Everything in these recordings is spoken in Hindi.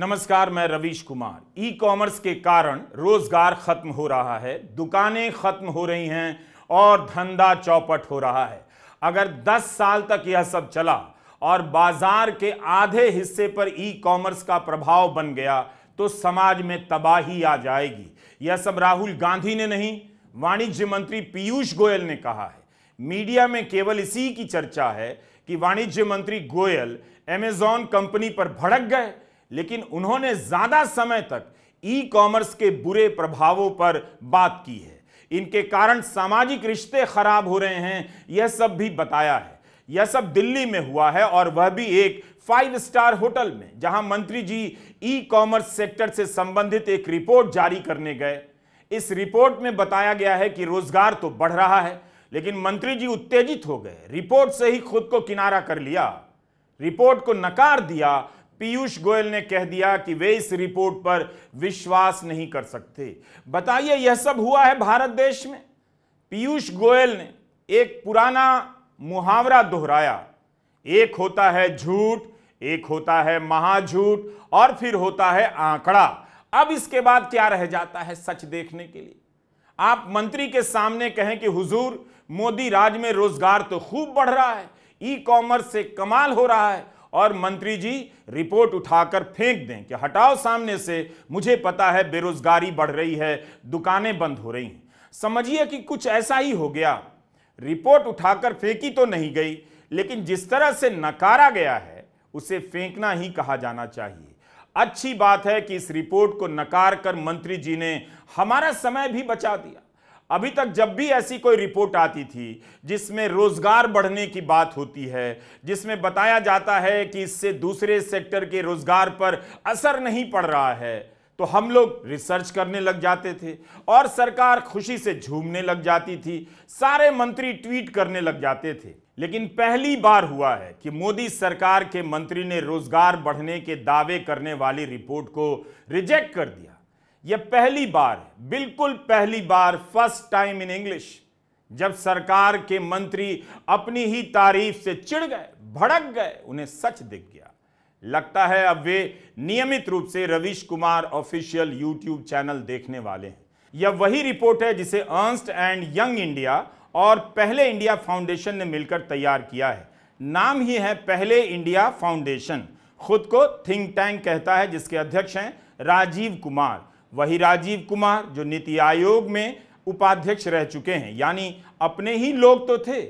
नमस्कार मैं रवीश कुमार ई कॉमर्स के कारण रोजगार खत्म हो रहा है दुकानें खत्म हो रही हैं और धंधा चौपट हो रहा है अगर 10 साल तक यह सब चला और बाजार के आधे हिस्से पर ई कॉमर्स का प्रभाव बन गया तो समाज में तबाही आ जाएगी यह सब राहुल गांधी ने नहीं वाणिज्य मंत्री पीयूष गोयल ने कहा है मीडिया में केवल इसी की चर्चा है कि वाणिज्य मंत्री गोयल एमेजॉन कंपनी पर भड़क गए लेकिन उन्होंने ज्यादा समय तक ई कॉमर्स के बुरे प्रभावों पर बात की है इनके कारण सामाजिक रिश्ते खराब हो रहे हैं यह सब भी बताया है यह सब दिल्ली में हुआ है और वह भी एक फाइव स्टार होटल में जहां मंत्री जी ई कॉमर्स सेक्टर से संबंधित एक रिपोर्ट जारी करने गए इस रिपोर्ट में बताया गया है कि रोजगार तो बढ़ रहा है लेकिन मंत्री जी उत्तेजित हो गए रिपोर्ट से ही खुद को किनारा कर लिया रिपोर्ट को नकार दिया पीयूष गोयल ने कह दिया कि वे इस रिपोर्ट पर विश्वास नहीं कर सकते बताइए यह सब हुआ है भारत देश में पीयूष गोयल ने एक पुराना मुहावरा दोहराया एक होता है झूठ एक होता है महाझूठ और फिर होता है आंकड़ा अब इसके बाद क्या रह जाता है सच देखने के लिए आप मंत्री के सामने कहें कि हुजूर मोदी राज में रोजगार तो खूब बढ़ रहा है ई कॉमर्स से कमाल हो रहा है और मंत्री जी रिपोर्ट उठाकर फेंक दें कि हटाओ सामने से मुझे पता है बेरोजगारी बढ़ रही है दुकानें बंद हो रही हैं समझिए कि कुछ ऐसा ही हो गया रिपोर्ट उठाकर फेंकी तो नहीं गई लेकिन जिस तरह से नकारा गया है उसे फेंकना ही कहा जाना चाहिए अच्छी बात है कि इस रिपोर्ट को नकार कर मंत्री जी ने हमारा समय भी बचा दिया अभी तक जब भी ऐसी कोई रिपोर्ट आती थी जिसमें रोजगार बढ़ने की बात होती है जिसमें बताया जाता है कि इससे दूसरे सेक्टर के रोजगार पर असर नहीं पड़ रहा है तो हम लोग रिसर्च करने लग जाते थे और सरकार खुशी से झूमने लग जाती थी सारे मंत्री ट्वीट करने लग जाते थे लेकिन पहली बार हुआ है कि मोदी सरकार के मंत्री ने रोजगार बढ़ने के दावे करने वाली रिपोर्ट को रिजेक्ट कर दिया यह पहली बार बिल्कुल पहली बार फर्स्ट टाइम इन इंग्लिश जब सरकार के मंत्री अपनी ही तारीफ से चिढ़ गए भड़क गए उन्हें सच दिख गया लगता है अब वे नियमित रूप से Ravish Kumar official YouTube channel देखने वाले हैं यह वही रिपोर्ट है जिसे अर्नस्ट एंड यंग इंडिया और पहले इंडिया फाउंडेशन ने मिलकर तैयार किया है नाम ही है पहले इंडिया फाउंडेशन खुद को थिंक टैंक कहता है जिसके अध्यक्ष हैं राजीव कुमार वही राजीव कुमार जो नीति आयोग में उपाध्यक्ष रह चुके हैं यानी अपने ही लोग तो थे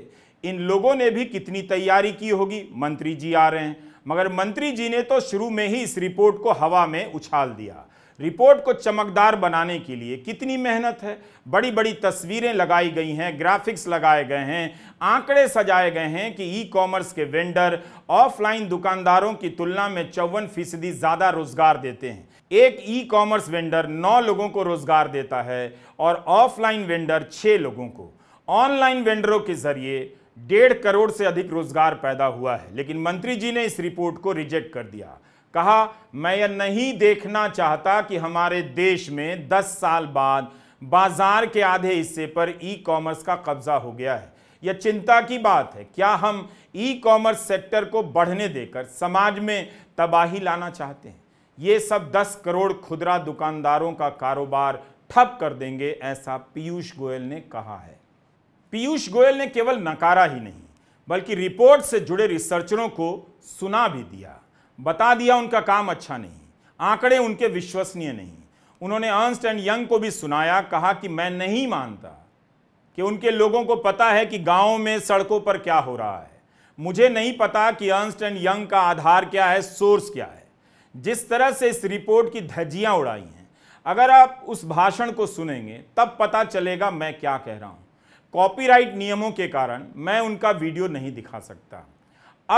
इन लोगों ने भी कितनी तैयारी की होगी मंत्री जी आ रहे हैं मगर मंत्री जी ने तो शुरू में ही इस रिपोर्ट को हवा में उछाल दिया रिपोर्ट को चमकदार बनाने के लिए कितनी मेहनत है बड़ी बड़ी तस्वीरें लगाई गई हैं ग्राफिक्स लगाए गए हैं आंकड़े सजाए गए हैं कि ई कॉमर्स के वेंडर ऑफलाइन दुकानदारों की तुलना में चौवन फीसदी ज़्यादा रोजगार देते हैं एक ई कॉमर्स वेंडर नौ लोगों को रोजगार देता है और ऑफलाइन वेंडर छः लोगों को ऑनलाइन वेंडरों के जरिए डेढ़ करोड़ से अधिक रोजगार पैदा हुआ है लेकिन मंत्री जी ने इस रिपोर्ट को रिजेक्ट कर दिया कहा मैं यह नहीं देखना चाहता कि हमारे देश में 10 साल बाद बाजार के आधे हिस्से पर ई कॉमर्स का कब्जा हो गया है यह चिंता की बात है क्या हम ई कॉमर्स सेक्टर को बढ़ने देकर समाज में तबाही लाना चाहते हैं ये सब 10 करोड़ खुदरा दुकानदारों का कारोबार ठप कर देंगे ऐसा पीयूष गोयल ने कहा है पीयूष गोयल ने केवल नकारा ही नहीं बल्कि रिपोर्ट से जुड़े रिसर्चरों को सुना भी दिया बता दिया उनका काम अच्छा नहीं आंकड़े उनके विश्वसनीय नहीं उन्होंने अर्नस्ट एंड यंग को भी सुनाया कहा कि मैं नहीं मानता कि उनके लोगों को पता है कि गाँव में सड़कों पर क्या हो रहा है मुझे नहीं पता कि अर्नस्ट एंड यंग का आधार क्या है सोर्स क्या है जिस तरह से इस रिपोर्ट की धज्जियां उड़ाई हैं अगर आप उस भाषण को सुनेंगे तब पता चलेगा मैं क्या कह रहा हूँ कॉपीराइट नियमों के कारण मैं उनका वीडियो नहीं दिखा सकता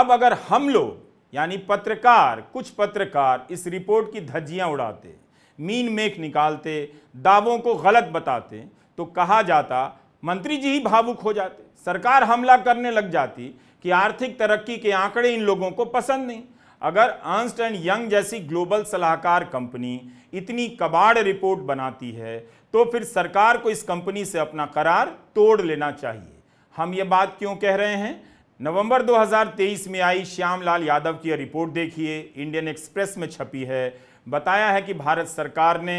अब अगर हम लोग यानी पत्रकार कुछ पत्रकार इस रिपोर्ट की धज्जियां उड़ाते मीन मेक निकालते दावों को गलत बताते तो कहा जाता मंत्री जी ही भावुक हो जाते सरकार हमला करने लग जाती कि आर्थिक तरक्की के आंकड़े इन लोगों को पसंद नहीं अगर अर्नस्ट एंड यंग जैसी ग्लोबल सलाहकार कंपनी इतनी कबाड़ रिपोर्ट बनाती है तो फिर सरकार को इस कंपनी से अपना करार तोड़ लेना चाहिए हम ये बात क्यों कह रहे हैं नवंबर 2023 में आई श्यामलाल यादव की रिपोर्ट देखिए इंडियन एक्सप्रेस में छपी है बताया है कि भारत सरकार ने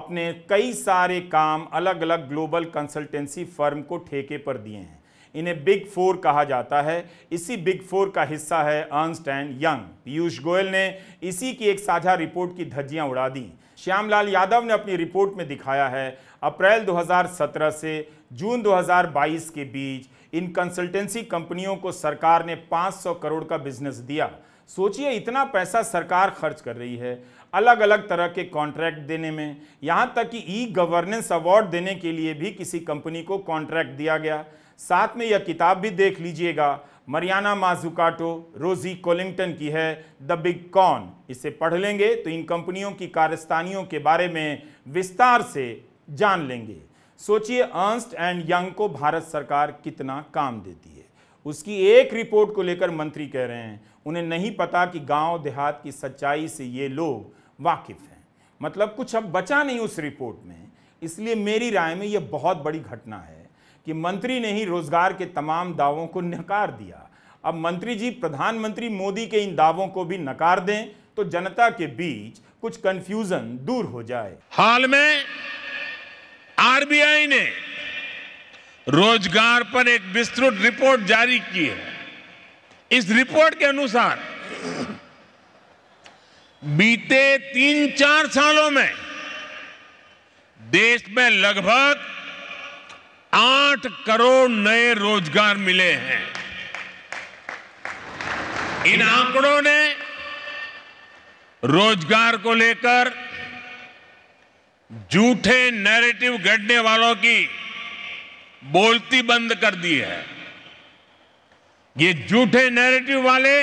अपने कई सारे काम अलग अलग ग्लोबल कंसल्टेंसी फर्म को ठेके पर दिए हैं इन्हें बिग फोर कहा जाता है इसी बिग फोर का हिस्सा है Ernst and Young Piyush Goyal ने इसी की एक साझा रिपोर्ट की धज्जियां उड़ा दी श्यामलाल यादव ने अपनी रिपोर्ट में दिखाया है अप्रैल 2017 से जून 2022 के बीच इन कंसल्टेंसी कंपनियों को सरकार ने 500 करोड़ का बिजनेस दिया सोचिए इतना पैसा सरकार खर्च कर रही है अलग अलग तरह के कॉन्ट्रैक्ट देने में यहाँ तक कि ई गवर्नेंस अवार्ड देने के लिए भी किसी कंपनी को कॉन्ट्रैक्ट दिया गया साथ में यह किताब भी देख लीजिएगा मरियाना माजुकाटो रोजी कोलिंगटन की है द बिग कॉन इसे पढ़ लेंगे तो इन कंपनियों की कार्यस्थानियों के बारे में विस्तार से जान लेंगे सोचिए अर्स्ट एंड यंग को भारत सरकार कितना काम देती है उसकी एक रिपोर्ट को लेकर मंत्री कह रहे हैं उन्हें नहीं पता कि गांव देहात की सच्चाई से ये लोग वाकिफ हैं मतलब कुछ अब बचा नहीं उस रिपोर्ट में इसलिए मेरी राय में यह बहुत बड़ी घटना है कि मंत्री ने ही रोजगार के तमाम दावों को नकार दिया अब मंत्री जी प्रधानमंत्री मोदी के इन दावों को भी नकार दें तो जनता के बीच कुछ कंफ्यूजन दूर हो जाए हाल में आरबीआई ने रोजगार पर एक विस्तृत रिपोर्ट जारी की है इस रिपोर्ट के अनुसार बीते तीन चार सालों में देश में लगभग आठ करोड़ नए रोजगार मिले हैं इन आंकड़ों ने रोजगार को लेकर झूठे नैरेटिव गढ़ने वालों की बोलती बंद कर दी है ये झूठे नैरेटिव वाले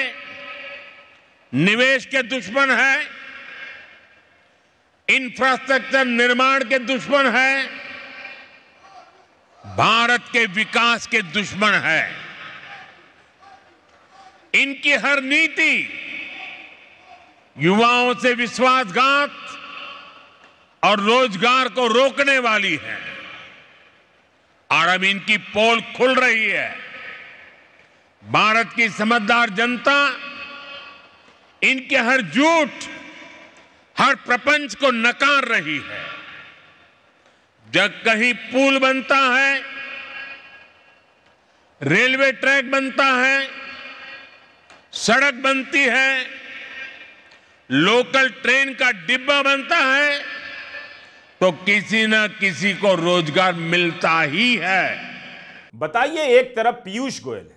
निवेश के दुश्मन है इंफ्रास्ट्रक्चर निर्माण के दुश्मन है भारत के विकास के दुश्मन है इनकी हर नीति युवाओं से विश्वासघात और रोजगार को रोकने वाली है और अब इनकी पोल खुल रही है भारत की समझदार जनता इनके हर झूठ हर प्रपंच को नकार रही है जब कहीं पुल बनता है रेलवे ट्रैक बनता है सड़क बनती है लोकल ट्रेन का डिब्बा बनता है तो किसी न किसी को रोजगार मिलता ही है बताइए एक तरफ पीयूष गोयल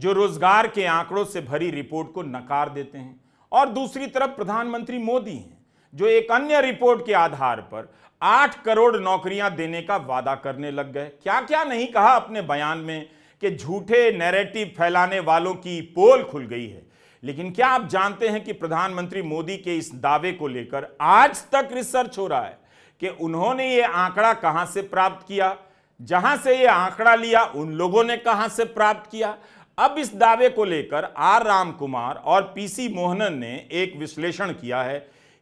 जो रोजगार के आंकड़ों से भरी रिपोर्ट को नकार देते हैं और दूसरी तरफ प्रधानमंत्री मोदी हैं जो एक अन्य रिपोर्ट के आधार पर आठ करोड़ नौकरियां देने का वादा करने लग गए क्या क्या नहीं कहा अपने बयान में कि झूठे नैरेटिव फैलाने वालों की पोल खुल गई है लेकिन क्या आप जानते हैं कि प्रधानमंत्री मोदी के इस दावे को लेकर आज तक रिसर्च हो रहा है कि उन्होंने ये आंकड़ा कहां से प्राप्त किया जहां से ये आंकड़ा लिया उन लोगों ने कहां से प्राप्त किया अब इस दावे को लेकर आर राम कुमार और पीसी मोहनन ने एक विश्लेषण किया है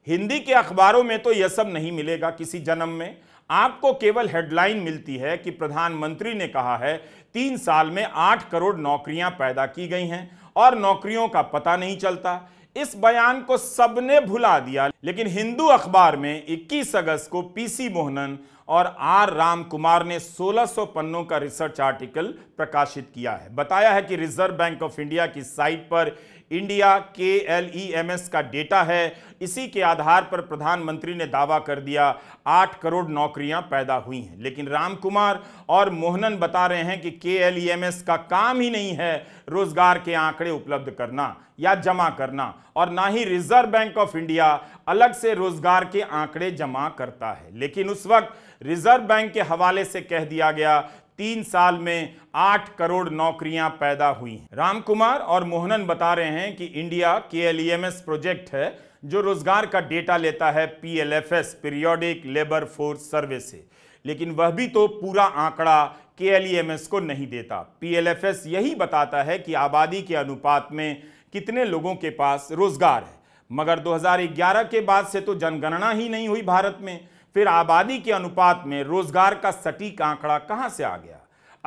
हिंदी के अखबारों में तो यह सब नहीं मिलेगा किसी जन्म में आपको केवल हेडलाइन मिलती है कि प्रधानमंत्री ने कहा है तीन साल में आठ करोड़ नौकरियां पैदा की गई हैं और नौकरियों का पता नहीं चलता इस बयान को सबने भुला दिया लेकिन हिंदू अखबार में 21 अगस्त को पीसी मोहनन और आर राम कुमार ने 1600 पन्नों का रिसर्च आर्टिकल प्रकाशित किया है बताया है कि रिजर्व बैंक ऑफ इंडिया की साइट पर इंडिया के एल ई एम एस का डेटा है इसी के आधार पर प्रधानमंत्री ने दावा कर दिया आठ करोड़ नौकरियां पैदा हुई हैं लेकिन रामकुमार और मोहनन बता रहे हैं कि के एल ई एम एस का काम ही नहीं है रोजगार के आंकड़े उपलब्ध करना या जमा करना और ना ही रिजर्व बैंक ऑफ इंडिया अलग से रोजगार के आंकड़े जमा करता है लेकिन उस वक्त रिजर्व बैंक के हवाले से कह दिया गया तीन साल में आठ करोड़ नौकरियां पैदा हुई राम कुमार और मोहनन बता रहे हैं कि इंडिया के प्रोजेक्ट है जो रोजगार का डेटा लेता है P L F S periodic labour force survey से लेकिन वह भी तो पूरा आंकड़ा के एल ई एम एस को नहीं देता पी एल एफ एस यही बताता है कि आबादी के अनुपात में कितने लोगों के पास रोजगार है मगर 2011 के बाद से तो जनगणना ही नहीं हुई भारत में फिर आबादी के अनुपात में रोजगार का सटीक आंकड़ा कहां से आ गया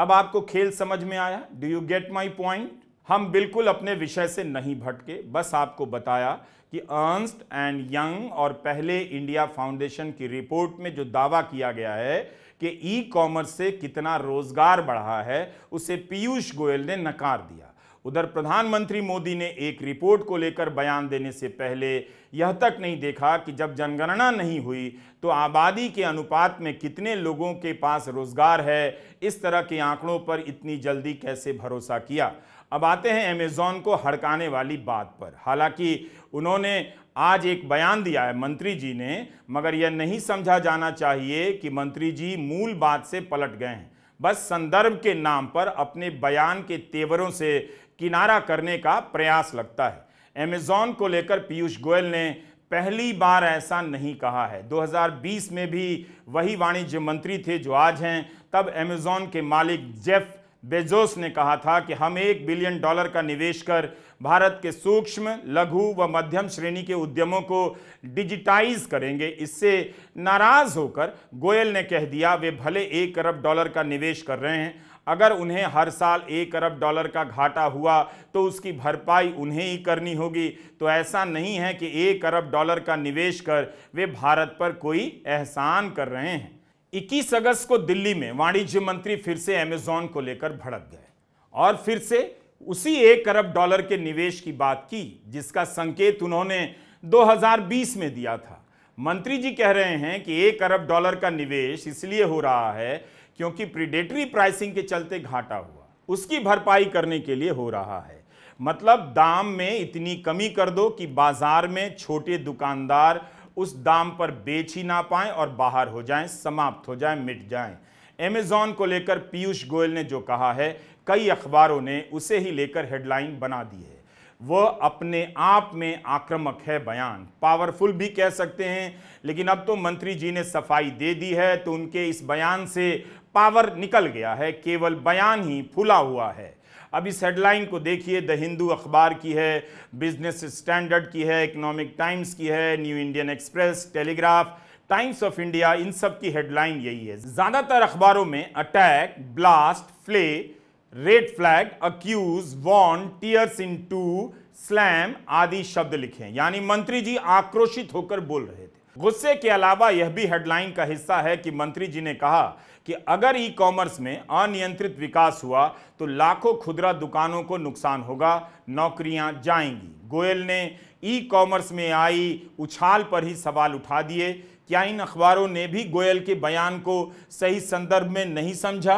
अब आपको खेल समझ में आया do you get my point हम बिल्कुल अपने विषय से नहीं भटके बस आपको बताया कि अर्नस्ट एंड यंग और पहले इंडिया फाउंडेशन की रिपोर्ट में जो दावा किया गया है कि ई कॉमर्स से कितना रोजगार बढ़ा है उसे पीयूष गोयल ने नकार दिया उधर प्रधानमंत्री मोदी ने एक रिपोर्ट को लेकर बयान देने से पहले यह तक नहीं देखा कि जब जनगणना नहीं हुई तो आबादी के अनुपात में कितने लोगों के पास रोजगार है इस तरह के आंकड़ों पर इतनी जल्दी कैसे भरोसा किया अब आते हैं अमेजोन को हड़काने वाली बात पर हालांकि उन्होंने आज एक बयान दिया है मंत्री जी ने मगर यह नहीं समझा जाना चाहिए कि मंत्री जी मूल बात से पलट गए हैं बस संदर्भ के नाम पर अपने बयान के तेवरों से किनारा करने का प्रयास लगता है अमेजॉन को लेकर पीयूष गोयल ने पहली बार ऐसा नहीं कहा है 2020 में भी वही वाणिज्य मंत्री थे जो आज हैं तब अमेजॉन के मालिक जेफ बेजोस ने कहा था कि हम एक बिलियन डॉलर का निवेश कर भारत के सूक्ष्म लघु व मध्यम श्रेणी के उद्यमों को डिजिटाइज करेंगे इससे नाराज होकर गोयल ने कह दिया वे भले एक अरब डॉलर का निवेश कर रहे हैं अगर उन्हें हर साल एक अरब डॉलर का घाटा हुआ तो उसकी भरपाई उन्हें ही करनी होगी तो ऐसा नहीं है कि एक अरब डॉलर का निवेश कर वे भारत पर कोई एहसान कर रहे हैं 21 अगस्त को दिल्ली में वाणिज्य मंत्री फिर से अमेजॉन को लेकर भड़क गए और फिर से उसी एक अरब डॉलर के निवेश की बात की जिसका संकेत उन्होंने 2020 में दिया था मंत्री जी कह रहे हैं कि एक अरब डॉलर का निवेश इसलिए हो रहा है क्योंकि प्रीडेटरी प्राइसिंग के चलते घाटा हुआ उसकी भरपाई करने के लिए हो रहा है मतलब दाम में इतनी कमी कर दो कि बाजार में छोटे दुकानदार उस दाम पर बेच ही ना पाए और बाहर हो जाएं समाप्त हो जाएं मिट जाएं अमेजॉन को लेकर पीयूष गोयल ने जो कहा है कई अखबारों ने उसे ही लेकर हेडलाइन बना दी है वह अपने आप में आक्रामक है बयान पावरफुल भी कह सकते हैं लेकिन अब तो मंत्री जी ने सफाई दे दी है तो उनके इस बयान से पावर निकल गया है केवल बयान ही फूला हुआ है अब इस हेडलाइन को देखिए द हिंदू अखबार की है बिजनेस स्टैंडर्ड की है इकोनॉमिक टाइम्स की है New Indian Express Telegraph Times of India इन सब की हेडलाइन यही है ज़्यादातर अखबारों में अटैक ब्लास्ट फ्ले red flag accuse vow tears into slam आदि शब्द लिखे हैं यानी मंत्री जी आक्रोशित होकर बोल रहे थे गुस्से के अलावा यह भी हेडलाइन का हिस्सा है कि मंत्री जी ने कहा कि अगर ई कॉमर्स में अनियंत्रित विकास हुआ तो लाखों खुदरा दुकानों को नुकसान होगा नौकरियां जाएंगी गोयल ने ई कॉमर्स में आई उछाल पर ही सवाल उठा दिए क्या इन अखबारों ने भी गोयल के बयान को सही संदर्भ में नहीं समझा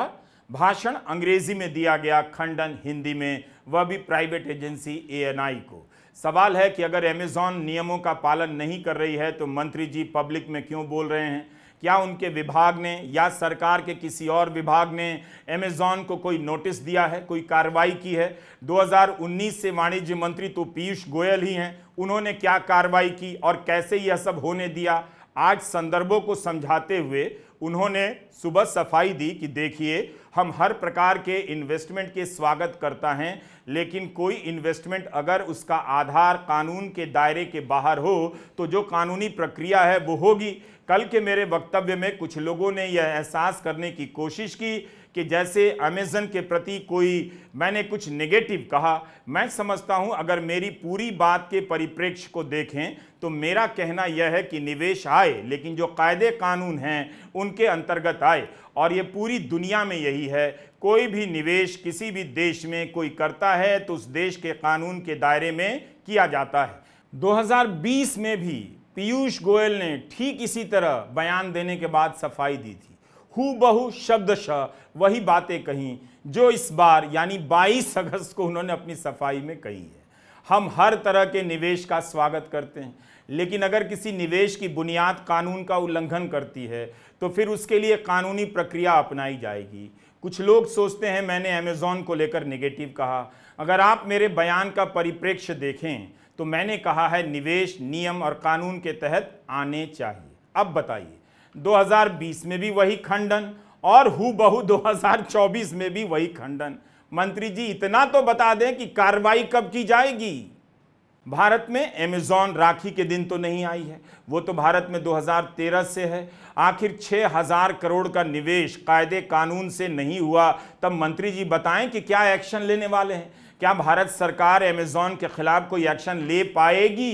भाषण अंग्रेजी में दिया गया खंडन हिंदी में वह भी प्राइवेट एजेंसी एएनआई को सवाल है कि अगर अमेज़ॉन नियमों का पालन नहीं कर रही है तो मंत्री जी पब्लिक में क्यों बोल रहे हैं क्या उनके विभाग ने या सरकार के किसी और विभाग ने अमेज़ॉन को कोई नोटिस दिया है कोई कार्रवाई की है 2019 से वाणिज्य मंत्री तो पीयूष गोयल ही हैं उन्होंने क्या कार्रवाई की और कैसे यह सब होने दिया आज संदर्भों को समझाते हुए उन्होंने सुबह सफाई दी कि देखिए हम हर प्रकार के इन्वेस्टमेंट के स्वागत करता हैं लेकिन कोई इन्वेस्टमेंट अगर उसका आधार कानून के दायरे के बाहर हो तो जो कानूनी प्रक्रिया है वो होगी कल के मेरे वक्तव्य में कुछ लोगों ने यह एहसास करने की कोशिश की कि जैसे अमेज़न के प्रति कोई मैंने कुछ नेगेटिव कहा मैं समझता हूं अगर मेरी पूरी बात के परिप्रेक्ष्य को देखें तो मेरा कहना यह है कि निवेश आए लेकिन जो कायदे कानून हैं उनके अंतर्गत आए और ये पूरी दुनिया में यही है कोई भी निवेश किसी भी देश में कोई करता है तो उस देश के कानून के दायरे में किया जाता है 2020 में भी पीयूष गोयल ने ठीक इसी तरह बयान देने के बाद सफाई दी थी हु शब्दशः वही बातें कहीं जो इस बार यानी 22 अगस्त को उन्होंने अपनी सफाई में कही है हम हर तरह के निवेश का स्वागत करते हैं लेकिन अगर किसी निवेश की बुनियाद कानून का उल्लंघन करती है तो फिर उसके लिए कानूनी प्रक्रिया अपनाई जाएगी कुछ लोग सोचते हैं मैंने अमेज़ॉन को लेकर निगेटिव कहा अगर आप मेरे बयान का परिप्रेक्ष्य देखें तो मैंने कहा है निवेश नियम और कानून के तहत आने चाहिए अब बताइए 2020 में भी वही खंडन और हु बहु 2024 में भी वही खंडन मंत्री जी इतना तो बता दें कि कार्रवाई कब की जाएगी भारत में अमेजॉन राखी के दिन तो नहीं आई है वो तो भारत में 2013 से है आखिर 6000 करोड़ का निवेश कायदे कानून से नहीं हुआ तब मंत्री जी बताएं कि क्या एक्शन लेने वाले हैं क्या भारत सरकार अमेजॉन के खिलाफ कोई एक्शन ले पाएगी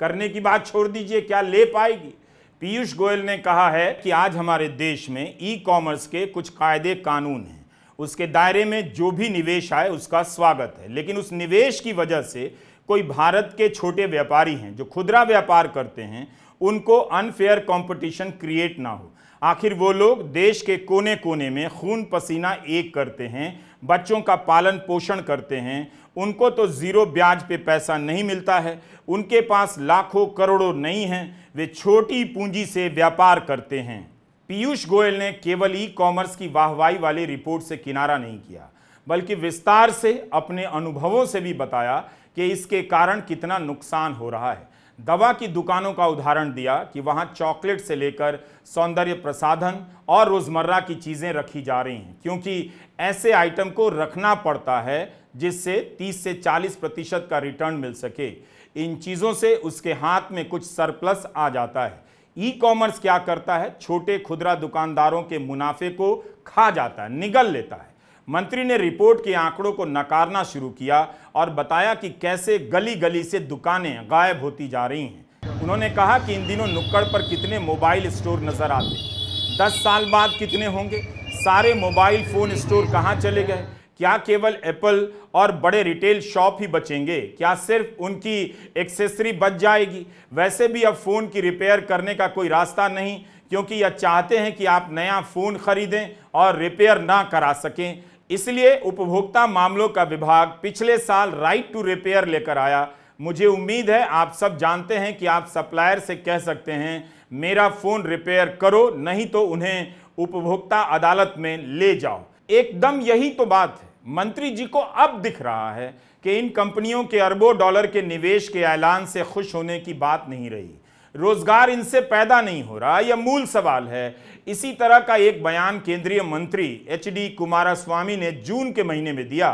करने की बात छोड़ दीजिए क्या ले पाएगी पीयूष गोयल ने कहा है कि आज हमारे देश में ई कॉमर्स के कुछ कायदे कानून हैं उसके दायरे में जो भी निवेश आए उसका स्वागत है लेकिन उस निवेश की वजह से कोई भारत के छोटे व्यापारी हैं जो खुदरा व्यापार करते हैं उनको अनफेयर कंपटीशन क्रिएट ना हो आखिर वो लोग देश के कोने कोने में खून पसीना एक करते हैं बच्चों का पालन पोषण करते हैं उनको तो ज़ीरो ब्याज पे पैसा नहीं मिलता है उनके पास लाखों करोड़ों नहीं हैं वे छोटी पूंजी से व्यापार करते हैं पीयूष गोयल ने केवल ई कॉमर्स की वाहवाही वाली रिपोर्ट से किनारा नहीं किया बल्कि विस्तार से अपने अनुभवों से भी बताया कि इसके कारण कितना नुकसान हो रहा है दवा की दुकानों का उदाहरण दिया कि वहाँ चॉकलेट से लेकर सौंदर्य प्रसाधन और रोज़मर्रा की चीज़ें रखी जा रही हैं क्योंकि ऐसे आइटम को रखना पड़ता है जिससे 30 से 40 प्रतिशत का रिटर्न मिल सके इन चीज़ों से उसके हाथ में कुछ सरप्लस आ जाता है ई कॉमर्स क्या करता है छोटे खुदरा दुकानदारों के मुनाफे को खा जाता है निगल लेता है मंत्री ने रिपोर्ट के आंकड़ों को नकारना शुरू किया और बताया कि कैसे गली गली से दुकानें गायब होती जा रही हैं उन्होंने कहा कि इन दिनों नुक्कड़ पर कितने मोबाइल स्टोर नज़र आते दस साल बाद कितने होंगे सारे मोबाइल फ़ोन स्टोर कहाँ चले गए क्या केवल एप्पल और बड़े रिटेल शॉप ही बचेंगे क्या सिर्फ उनकी एक्सेसरी बच जाएगी वैसे भी अब फ़ोन की रिपेयर करने का कोई रास्ता नहीं क्योंकि यह चाहते हैं कि आप नया फ़ोन खरीदें और रिपेयर ना करा सकें इसलिए उपभोक्ता मामलों का विभाग पिछले साल राइट टू रिपेयर लेकर आया मुझे उम्मीद है आप सब जानते हैं कि आप सप्लायर से कह सकते हैं मेरा फ़ोन रिपेयर करो नहीं तो उन्हें उपभोक्ता अदालत में ले जाओ एकदम यही तो बात है मंत्री जी को अब दिख रहा है कि इन कंपनियों के अरबों डॉलर के निवेश के ऐलान से खुश होने की बात नहीं रही रोजगार इनसे पैदा नहीं हो रहा यह मूल सवाल है इसी तरह का एक बयान केंद्रीय मंत्री एच डी कुमारास्वामी ने जून के महीने में दिया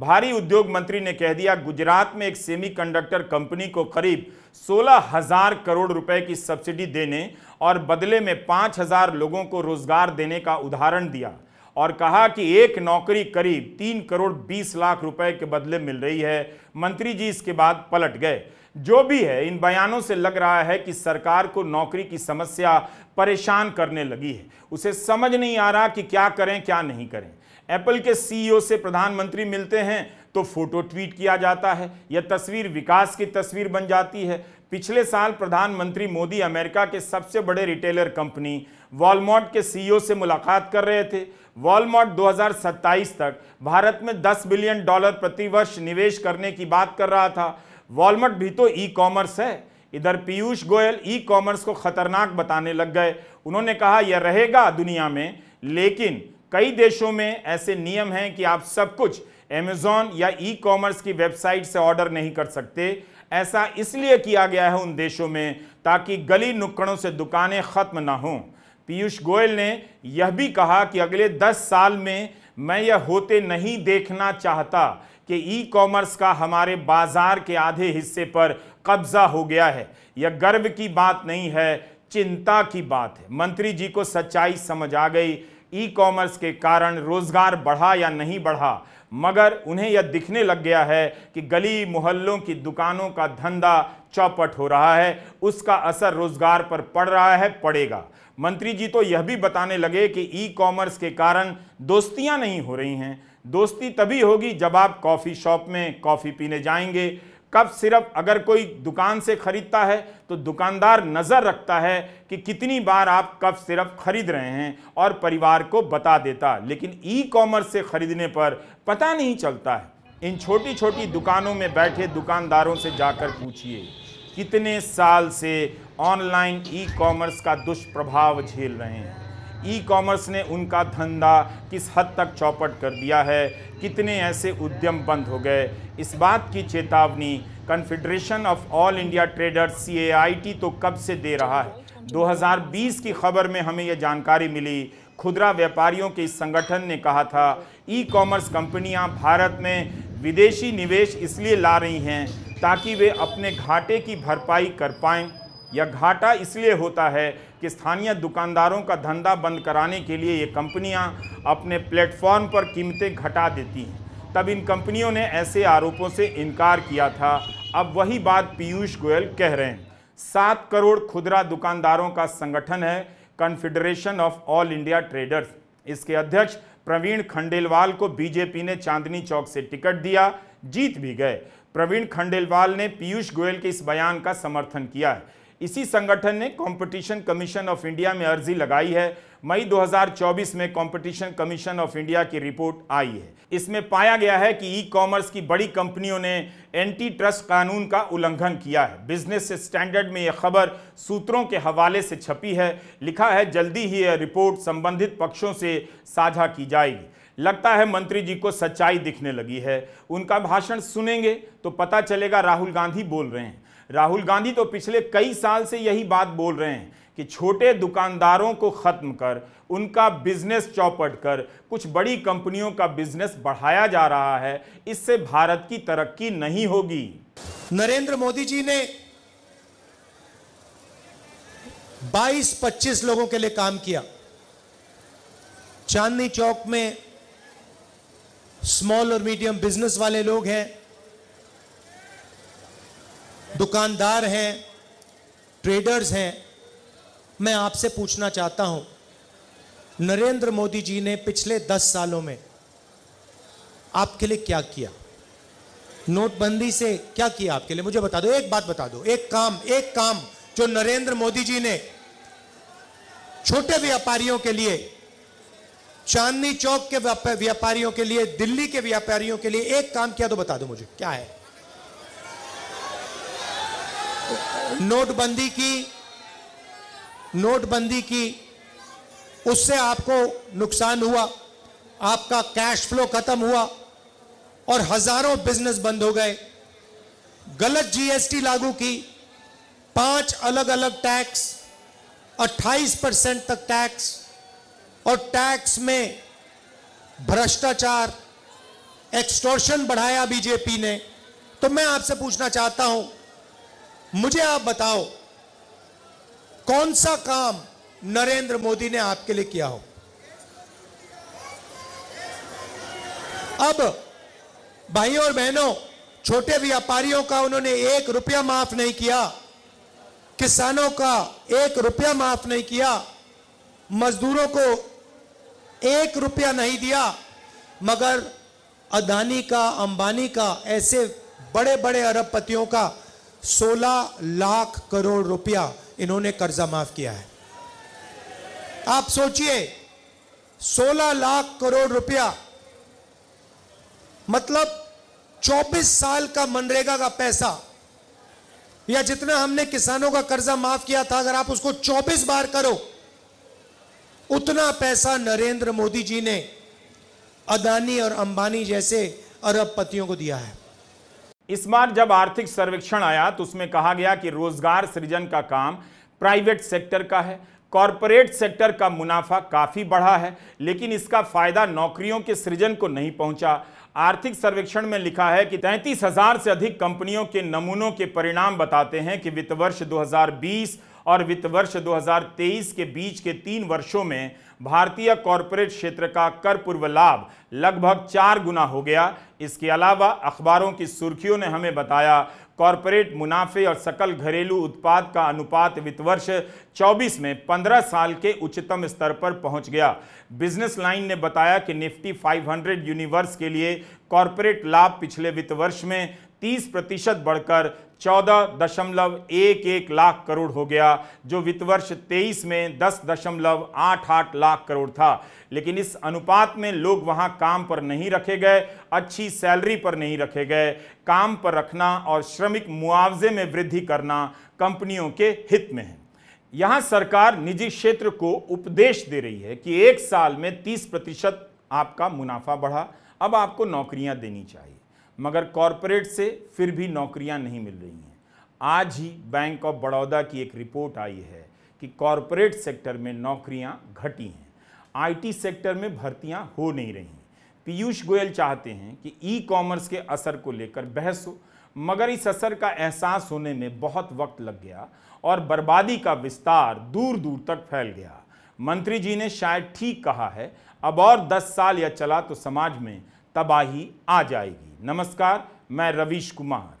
भारी उद्योग मंत्री ने कह दिया गुजरात में एक सेमीकंडक्टर कंपनी को करीब सोलह हजार करोड़ रुपए की सब्सिडी देने और बदले में पाँच हजार लोगों को रोजगार देने का उदाहरण दिया और कहा कि एक नौकरी करीब तीन करोड़ बीस लाख रुपए के बदले मिल रही है मंत्री जी इसके बाद पलट गए जो भी है इन बयानों से लग रहा है कि सरकार को नौकरी की समस्या परेशान करने लगी है उसे समझ नहीं आ रहा कि क्या करें क्या नहीं करें एप्पल के सीईओ से प्रधानमंत्री मिलते हैं तो फोटो ट्वीट किया जाता है यह तस्वीर विकास की तस्वीर बन जाती है पिछले साल प्रधानमंत्री मोदी अमेरिका के सबसे बड़े रिटेलर कंपनी वॉलमॉट के सीईओ से मुलाकात कर रहे थे वॉलमार्ट 2027 तक भारत में 10 बिलियन डॉलर प्रतिवर्ष निवेश करने की बात कर रहा था वॉलमार्ट भी तो ई कॉमर्स है इधर पीयूष गोयल ई कॉमर्स को खतरनाक बताने लग गए उन्होंने कहा यह रहेगा दुनिया में लेकिन कई देशों में ऐसे नियम हैं कि आप सब कुछ एमेजॉन या ई कॉमर्स की वेबसाइट से ऑर्डर नहीं कर सकते ऐसा इसलिए किया गया है उन देशों में ताकि गली नुक्कड़ों से दुकानें खत्म ना हों पीयूष गोयल ने यह भी कहा कि अगले 10 साल में मैं यह होते नहीं देखना चाहता कि ई कॉमर्स का हमारे बाजार के आधे हिस्से पर कब्जा हो गया है यह गर्व की बात नहीं है चिंता की बात है मंत्री जी को सच्चाई समझ आ गई ई कॉमर्स के कारण रोजगार बढ़ा या नहीं बढ़ा मगर उन्हें यह दिखने लग गया है कि गली मोहल्लों की दुकानों का धंधा चौपट हो रहा है उसका असर रोजगार पर पड़ रहा है पड़ेगा मंत्री जी तो यह भी बताने लगे कि ई कॉमर्स के कारण दोस्तियां नहीं हो रही हैं दोस्ती तभी होगी जब आप कॉफ़ी शॉप में कॉफ़ी पीने जाएंगे कब सिर्फ अगर कोई दुकान से खरीदता है तो दुकानदार नज़र रखता है कि कितनी बार आप कब सिर्फ खरीद रहे हैं और परिवार को बता देता लेकिन ई कॉमर्स से खरीदने पर पता नहीं चलता है इन छोटी छोटी दुकानों में बैठे दुकानदारों से जाकर पूछिए कितने साल से ऑनलाइन ई कॉमर्स का दुष्प्रभाव झेल रहे हैं ई कॉमर्स ने उनका धंधा किस हद तक चौपट कर दिया है कितने ऐसे उद्यम बंद हो गए इस बात की चेतावनी Confederation of All India Traders C तो कब से दे रहा है 2020 की खबर में हमें यह जानकारी मिली खुदरा व्यापारियों के इस संगठन ने कहा था ई कॉमर्स कंपनियां भारत में विदेशी निवेश इसलिए ला रही हैं ताकि वे अपने घाटे की भरपाई कर पाएँ या घाटा इसलिए होता है कि स्थानीय दुकानदारों का धंधा बंद कराने के लिए ये कंपनियां अपने प्लेटफॉर्म पर कीमतें घटा देती हैं तब इन कंपनियों ने ऐसे आरोपों से इनकार किया था अब वही बात पीयूष गोयल कह रहे हैं सात करोड़ खुदरा दुकानदारों का संगठन है Confederation of All India Traders इसके अध्यक्ष प्रवीण खंडेलवाल को बीजेपी ने चांदनी चौक से टिकट दिया जीत भी गए प्रवीण खंडेलवाल ने पीयूष गोयल के इस बयान का समर्थन किया है इसी संगठन ने कंपटीशन कमीशन ऑफ इंडिया में अर्जी लगाई है मई 2024 में कंपटीशन कमीशन ऑफ इंडिया की रिपोर्ट आई है इसमें पाया गया है कि ई कॉमर्स की बड़ी कंपनियों ने एंटी ट्रस्ट कानून का उल्लंघन किया है बिजनेस स्टैंडर्ड में यह खबर सूत्रों के हवाले से छपी है लिखा है जल्दी ही यह रिपोर्ट संबंधित पक्षों से साझा की जाएगी लगता है मंत्री जी को सच्चाई दिखने लगी है उनका भाषण सुनेंगे तो पता चलेगा राहुल गांधी बोल रहे हैं राहुल गांधी तो पिछले कई साल से यही बात बोल रहे हैं कि छोटे दुकानदारों को ख़त्म कर उनका बिजनेस चौपट कर कुछ बड़ी कंपनियों का बिजनेस बढ़ाया जा रहा है इससे भारत की तरक्की नहीं होगी नरेंद्र मोदी जी ने 22-25 लोगों के लिए काम किया चांदनी चौक में स्मॉल और मीडियम बिजनेस वाले लोग हैं दुकानदार हैं ट्रेडर्स हैं मैं आपसे पूछना चाहता हूं नरेंद्र मोदी जी ने पिछले दस सालों में आपके लिए क्या किया नोटबंदी से क्या किया आपके लिए मुझे बता दो एक बात बता दो एक काम एक काम जो नरेंद्र मोदी जी ने छोटे व्यापारियों के लिए चांदनी चौक के व्यापारियों के लिए दिल्ली के व्यापारियों के लिए एक काम किया तो बता दो मुझे क्या है नोटबंदी की नोटबंदी की उससे आपको नुकसान हुआ आपका कैश फ्लो खत्म हुआ और हजारों बिजनेस बंद हो गए गलत जीएसटी लागू की पांच अलग अलग टैक्स 28 परसेंट तक टैक्स और टैक्स में भ्रष्टाचार एक्सटॉर्शन बढ़ाया बीजेपी ने तो मैं आपसे पूछना चाहता हूं मुझे आप बताओ कौन सा काम नरेंद्र मोदी ने आपके लिए किया हो अब भाइयों और बहनों छोटे व्यापारियों का उन्होंने एक रुपया माफ नहीं किया किसानों का एक रुपया माफ नहीं किया मजदूरों को एक रुपया नहीं दिया मगर अदानी का अंबानी का ऐसे बड़े बड़े अरबपतियों का 16 लाख करोड़ रुपया इन्होंने कर्जा माफ किया है आप सोचिए 16 लाख करोड़ रुपया मतलब 24 साल का मनरेगा का पैसा या जितना हमने किसानों का कर्जा माफ किया था अगर आप उसको 24 बार करो उतना पैसा नरेंद्र मोदी जी ने अदानी और अंबानी जैसे अरबपतियों को दिया है इस बार जब आर्थिक सर्वेक्षण आया तो उसमें कहा गया कि रोजगार सृजन का काम प्राइवेट सेक्टर का है कॉरपोरेट सेक्टर का मुनाफा काफ़ी बढ़ा है लेकिन इसका फायदा नौकरियों के सृजन को नहीं पहुंचा आर्थिक सर्वेक्षण में लिखा है कि तैंतीस हजार से अधिक कंपनियों के नमूनों के परिणाम बताते हैं कि वित्त वर्ष 2020 और वित्त वर्ष 2023 के बीच के तीन वर्षों में भारतीय कॉरपोरेट क्षेत्र का कर पूर्व लाभ लगभग चार गुना हो गया इसके अलावा अखबारों की सुर्खियों ने हमें बताया कॉरपोरेट मुनाफे और सकल घरेलू उत्पाद का अनुपात वित्त वर्ष 24 में 15 साल के उच्चतम स्तर पर पहुंच गया बिजनेस लाइन ने बताया कि निफ्टी 500 यूनिवर्स के लिए कॉरपोरेट लाभ पिछले वित्त वर्ष में 30 प्रतिशत बढ़कर चौदह दशमलव एक एक लाख करोड़ हो गया जो वित्त वर्ष तेईस में दस दशमलव आठ आठ लाख करोड़ था लेकिन इस अनुपात में लोग वहां काम पर नहीं रखे गए अच्छी सैलरी पर नहीं रखे गए काम पर रखना और श्रमिक मुआवजे में वृद्धि करना कंपनियों के हित में है यहां सरकार निजी क्षेत्र को उपदेश दे रही है कि एक साल में 30 प्रतिशत आपका मुनाफा बढ़ा अब आपको नौकरियां देनी चाहिए मगर कॉरपोरेट से फिर भी नौकरियां नहीं मिल रही हैं आज ही बैंक ऑफ बड़ौदा की एक रिपोर्ट आई है कि कॉरपोरेट सेक्टर में नौकरियां घटी हैं आईटी सेक्टर में भर्तियां हो नहीं रही पीयूष गोयल चाहते हैं कि ई कॉमर्स के असर को लेकर बहस हो मगर इस असर का एहसास होने में बहुत वक्त लग गया और बर्बादी का विस्तार दूर दूर तक फैल गया मंत्री जी ने शायद ठीक कहा है अब और 10 साल यह चला तो समाज में तबाही आ जाएगी नमस्कार मैं रवीश कुमार